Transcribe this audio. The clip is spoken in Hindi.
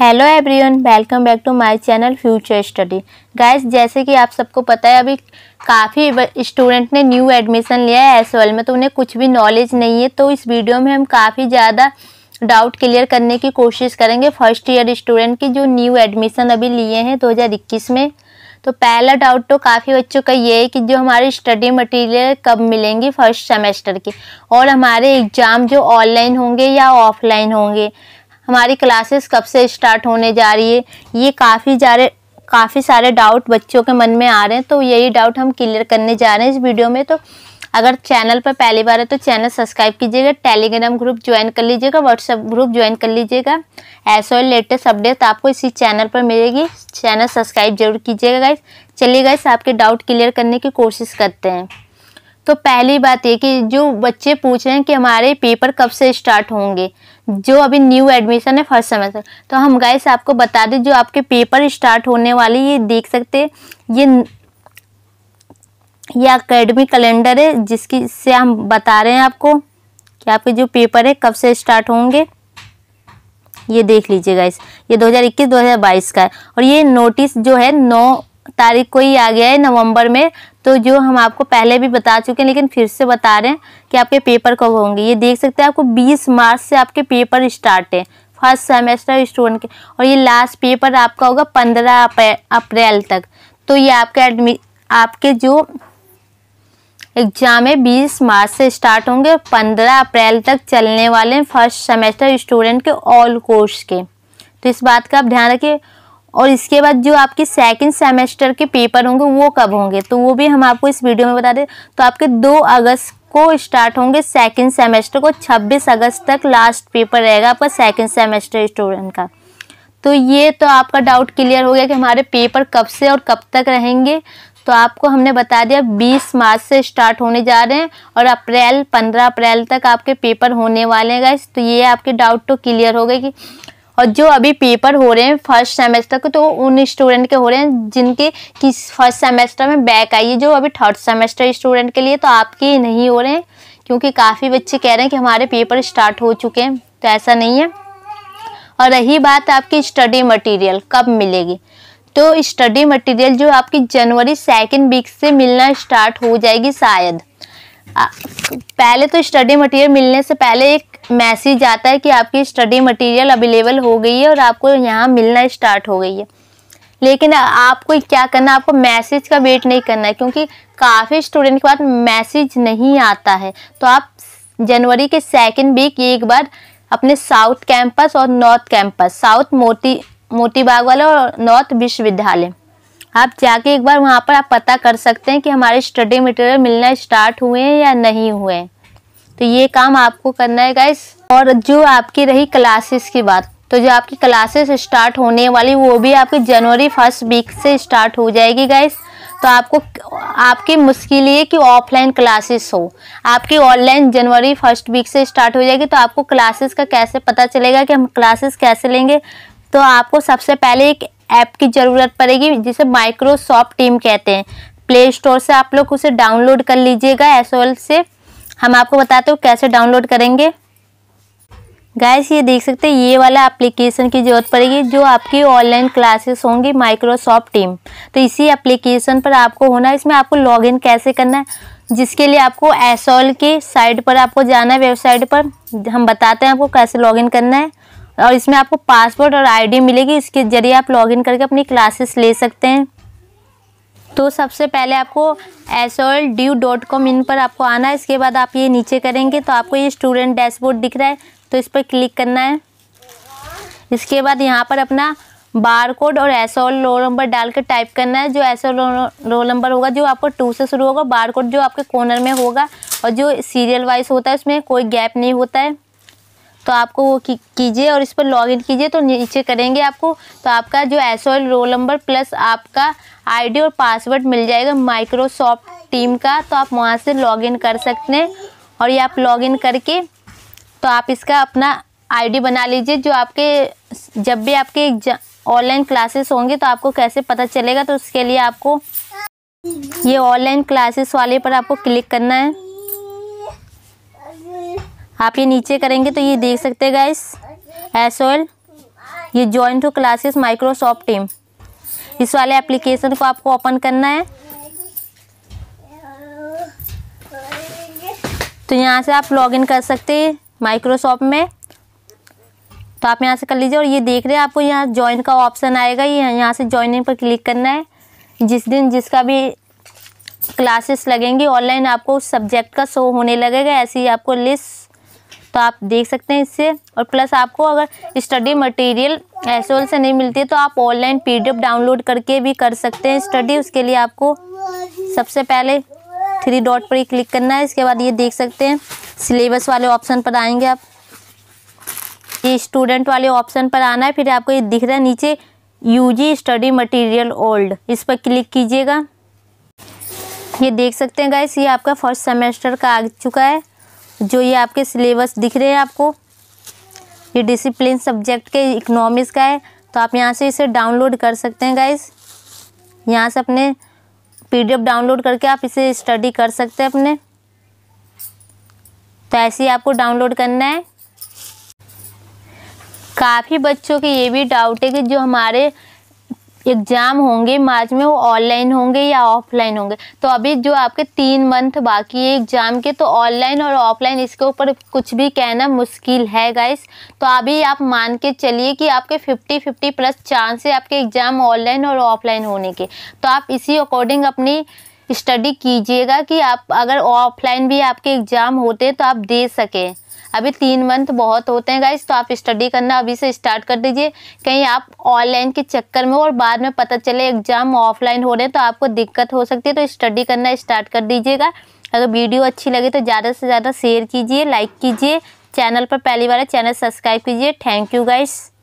hello everyone welcome back to my channel future study guys जैसे कि आप सबको पता है अभी काफ़ी स्टूडेंट ने न्यू एडमिशन लिया है एस में तो उन्हें कुछ भी नॉलेज नहीं है तो इस वीडियो में हम काफ़ी ज़्यादा डाउट क्लियर करने की कोशिश करेंगे फर्स्ट ईयर स्टूडेंट की जो न्यू एडमिशन अभी लिए हैं दो में तो पहला डाउट तो काफ़ी बच्चों का ये है कि जो हमारे स्टडी मटेरियल कब मिलेंगी फर्स्ट सेमेस्टर की और हमारे एग्ज़ाम जो ऑनलाइन होंगे या ऑफलाइन होंगे हमारी क्लासेस कब से स्टार्ट होने जा रही है ये काफ़ी जारे काफ़ी सारे डाउट बच्चों के मन में आ रहे हैं तो यही डाउट हम क्लियर करने जा रहे हैं इस वीडियो में तो अगर चैनल पर पहली बार है तो चैनल सब्सक्राइब कीजिएगा टेलीग्राम ग्रुप ज्वाइन कर लीजिएगा व्हाट्सएप ग्रुप ज्वाइन कर लीजिएगा ऐसे लेटेस्ट अपडेट आपको इसी चैनल पर मिलेगी चैनल सब्सक्राइब जरूर कीजिएगा गाइस चलिए गाइस आपके डाउट क्लियर करने की कोशिश करते हैं तो पहली बात ये कि जो बच्चे पूछ रहे हैं कि हमारे पेपर कब से स्टार्ट होंगे जो अभी न्यू एडमिशन है फर्स्ट सेमेस्टर तो हम गाइस आपको बता दें जो आपके पेपर स्टार्ट होने वाले ये देख सकते ये ये अकेडमी कैलेंडर है जिसकी से हम बता रहे हैं आपको कि आपके जो पेपर है कब से स्टार्ट होंगे ये देख लीजिए इस ये 2021-2022 का है और ये नोटिस जो है 9 तारीख को ही आ गया है नवंबर में तो जो हम आपको पहले भी बता चुके हैं लेकिन फिर से बता रहे हैं कि आपके पेपर कब होंगे ये देख सकते हैं आपको 20 मार्च से आपके पेपर स्टार्ट है फर्स्ट सेमेस्टर स्टूडेंट के और ये लास्ट पेपर आपका होगा पंद्रह अप्रैल तक तो ये आपके एडमि आपके जो एग्जाम है बीस मार्च से स्टार्ट होंगे और पंद्रह अप्रैल तक चलने वाले हैं फर्स्ट सेमेस्टर स्टूडेंट के ऑल कोर्स के तो इस बात का आप ध्यान रखिए और इसके बाद जो आपके सेकंड सेमेस्टर के पेपर होंगे वो कब होंगे तो वो भी हम आपको इस वीडियो में बता दें तो आपके दो अगस्त को स्टार्ट होंगे सेकंड सेमेस्टर को 26 अगस्त तक लास्ट पेपर रहेगा आपका सेकंड सेमेस्टर स्टूडेंट का तो ये तो आपका डाउट क्लियर हो गया कि हमारे पेपर कब से और कब तक रहेंगे तो आपको हमने बता दिया 20 मार्च से स्टार्ट होने जा रहे हैं और अप्रैल 15 अप्रैल तक आपके पेपर होने वाले हैं गए तो ये आपके डाउट तो क्लियर हो गए कि और जो अभी पेपर हो रहे हैं फर्स्ट सेमेस्टर के तो उन स्टूडेंट के हो रहे हैं जिनके किस फर्स्ट सेमेस्टर में बैक आई है जो अभी थर्ड सेमेस्टर स्टूडेंट के लिए तो आपके नहीं हो रहे हैं क्योंकि काफ़ी बच्चे कह रहे हैं कि हमारे पेपर स्टार्ट हो चुके हैं तो ऐसा नहीं है और रही बात आपकी स्टडी मटीरियल कब मिलेगी तो स्टडी मटेरियल जो आपकी जनवरी सेकेंड वीक से मिलना स्टार्ट हो जाएगी शायद पहले तो स्टडी मटेरियल मिलने से पहले एक मैसेज आता है कि आपकी स्टडी मटेरियल अवेलेबल हो गई है और आपको यहाँ मिलना स्टार्ट हो गई है लेकिन आपको क्या करना आपको मैसेज का वेट नहीं करना है क्योंकि काफ़ी स्टूडेंट के बाद मैसेज नहीं आता है तो आप जनवरी के सेकेंड वीक एक बार अपने साउथ कैंपस और north campus south Moti Motibagh वाला और नॉर्थ विश्वविद्यालय आप जाके एक बार वहाँ पर आप पता कर सकते हैं कि हमारे स्टडी मटेरियल मिलना स्टार्ट हुए हैं या नहीं हुए हैं तो ये काम आपको करना है गाइस और जो आपकी रही क्लासेस की बात तो जो आपकी क्लासेस स्टार्ट होने वाली वो भी आपकी जनवरी फर्स्ट वीक से स्टार्ट हो जाएगी गाइस तो आपको आपकी मुश्किल ये कि ऑफलाइन क्लासेस हो आपकी ऑनलाइन जनवरी फर्स्ट वीक से स्टार्ट हो जाएगी तो आपको क्लासेस का कैसे पता चलेगा कि हम क्लासेस कैसे लेंगे तो आपको सबसे पहले एक ऐप की ज़रूरत पड़ेगी जिसे माइक्रोसॉफ्ट टीम कहते हैं प्ले स्टोर से आप लोग उसे डाउनलोड कर लीजिएगा एस से हम आपको बताते हो कैसे डाउनलोड करेंगे गैस ये देख सकते हैं ये वाला एप्लीकेशन की ज़रूरत पड़ेगी जो आपकी ऑनलाइन क्लासेस होंगी माइक्रोसॉफ्ट टीम तो इसी एप्लीकेशन पर आपको होना इसमें आपको लॉगिन कैसे करना है जिसके लिए आपको एसओल की साइट पर आपको जाना है वेबसाइट पर हम बताते हैं आपको कैसे लॉगिन करना है और इसमें आपको पासवर्ड और आईडी मिलेगी इसके जरिए आप लॉगिन करके अपनी क्लासेस ले सकते हैं तो सबसे पहले आपको S O L DU dot com in पर आपको आना है इसके बाद आप ये नीचे करेंगे तो आपको ये स्टूडेंट डैशबोर्ड दिख रहा है तो इस पर क्लिक करना है इसके बाद यहाँ पर अपना बार कोड और एस ओ रोल नंबर डाल कर टाइप करना है जो एस रोल नंबर होगा जो आपको टू से शुरू होगा बार कोड जो आपके कॉर्नर में होगा और जो सीरियल वाइज होता है उसमें कोई गैप नहीं होता है तो आपको वो कीजिए और इस पर लॉगिन कीजिए तो नीचे करेंगे आपको तो आपका जो S O roll number plus आपका आईडी और पासवर्ड मिल जाएगा माइक्रोसॉफ्ट टीम का तो आप वहाँ से लॉगिन कर सकते हैं और ये आप लॉगिन करके तो आप इसका अपना आईडी बना लीजिए जो आपके जब भी आपके ऑनलाइन क्लासेस होंगे तो आपको कैसे पता चलेगा तो उसके लिए आपको ये ऑनलाइन क्लासेस वाले पर आपको क्लिक करना है आप ये नीचे करेंगे तो ये देख सकते हैं गाइस एसोल ये join to classes Microsoft team इस वाले एप्लीकेशन को आपको ओपन करना है तो यहाँ से आप लॉगिन कर सकते हैं माइक्रोसॉफ्ट में तो आप यहाँ से कर लीजिए और ये देख रहे हैं आपको यहाँ ज्वाइन का ऑप्शन आएगा ये यह यहाँ से ज्वाइनिंग पर क्लिक करना है जिस दिन जिसका भी क्लासेस लगेंगी ऑनलाइन आपको उस सब्जेक्ट का शो होने लगेगा ऐसी आपको लिस्ट तो आप देख सकते हैं इससे और प्लस आपको अगर स्टडी मटेरियल एसोल से नहीं मिलती तो आप ऑनलाइन पीडीएफ डाउनलोड करके भी कर सकते हैं स्टडी उसके लिए आपको सबसे पहले थ्री डॉट पर ही क्लिक करना है इसके बाद ये देख सकते हैं सिलेबस वाले ऑप्शन पर आएंगे आप ये स्टूडेंट वाले ऑप्शन पर आना है फिर आपको ये दिख रहा है नीचे यूजी स्टडी मटेरियल ओल्ड इस पर क्लिक कीजिएगा ये देख सकते हैं गाइस ये आपका फर्स्ट सेमेस्टर का आ चुका है जो ये आपके सिलेबस दिख रहे हैं आपको ये डिसिप्लिन सब्जेक्ट के इकोनॉमिक्स का है तो आप यहाँ से इसे डाउनलोड कर सकते हैं गाइस यहाँ से अपने पीडीएफ डाउनलोड करके आप इसे स्टडी कर सकते हैं अपने तो ऐसे ही आपको डाउनलोड करना है काफ़ी बच्चों के ये भी डाउट है कि जो हमारे एग्ज़ाम होंगे मार्च में वो ऑनलाइन होंगे या ऑफलाइन होंगे तो अभी जो आपके तीन मंथ बाकी है एग्ज़ाम के तो ऑनलाइन और ऑफलाइन इसके ऊपर कुछ भी कहना मुश्किल है गाइस तो अभी आप मान के चलिए कि आपके फिफ्टी फिफ्टी प्लस चांस है आपके एग्ज़ाम ऑनलाइन और ऑफलाइन होने के तो आप इसी अकॉर्डिंग अपनी स्टडी कीजिएगा कि आप अगर ऑफलाइन भी आपके एग्ज़ाम होते हैं तो आप दे सकें अभी तीन मंथ बहुत होते हैं गाइस तो आप स्टडी करना अभी से स्टार्ट कर दीजिए कहीं आप ऑनलाइन के चक्कर में और बाद में पता चले एग्जाम ऑफलाइन हो रहे हैं तो आपको दिक्कत हो सकती है तो स्टडी करना स्टार्ट कर दीजिएगा अगर वीडियो अच्छी लगे तो ज़्यादा से ज़्यादा शेयर कीजिए लाइक कीजिए चैनल पर पहली बार चैनल सब्सक्राइब कीजिए थैंक यू गाइस